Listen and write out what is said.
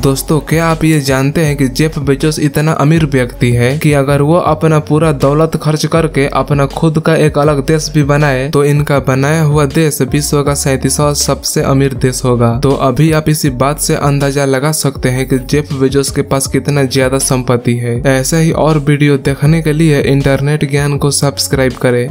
दोस्तों क्या आप ये जानते हैं कि जेफ बेजोस इतना अमीर व्यक्ति है कि अगर वो अपना पूरा दौलत खर्च करके अपना खुद का एक अलग देश भी बनाए तो इनका बनाया हुआ देश विश्व का सैतीसवा सबसे अमीर देश होगा तो अभी आप इसी बात से अंदाजा लगा सकते हैं कि जेफ बेजोस के पास कितना ज्यादा संपत्ति है ऐसे ही और वीडियो देखने के लिए इंटरनेट ज्ञान को सब्सक्राइब करे